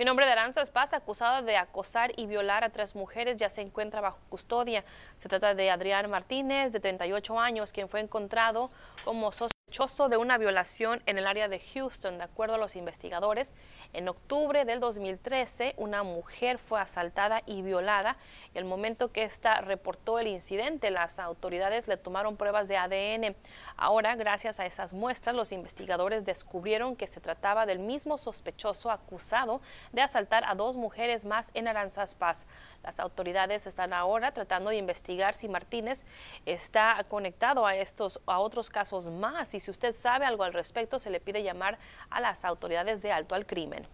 Mi nombre de Aranzas Paz, acusado de acosar y violar a tres mujeres, ya se encuentra bajo custodia. Se trata de Adrián Martínez, de 38 años, quien fue encontrado como socio de una violación en el área de Houston, de acuerdo a los investigadores. En octubre del 2013, una mujer fue asaltada y violada. el momento que ésta reportó el incidente, las autoridades le tomaron pruebas de ADN. Ahora, gracias a esas muestras, los investigadores descubrieron que se trataba del mismo sospechoso acusado de asaltar a dos mujeres más en Aranzas Paz. Las autoridades están ahora tratando de investigar si Martínez está conectado a estos a otros casos más y si usted sabe algo al respecto, se le pide llamar a las autoridades de alto al crimen.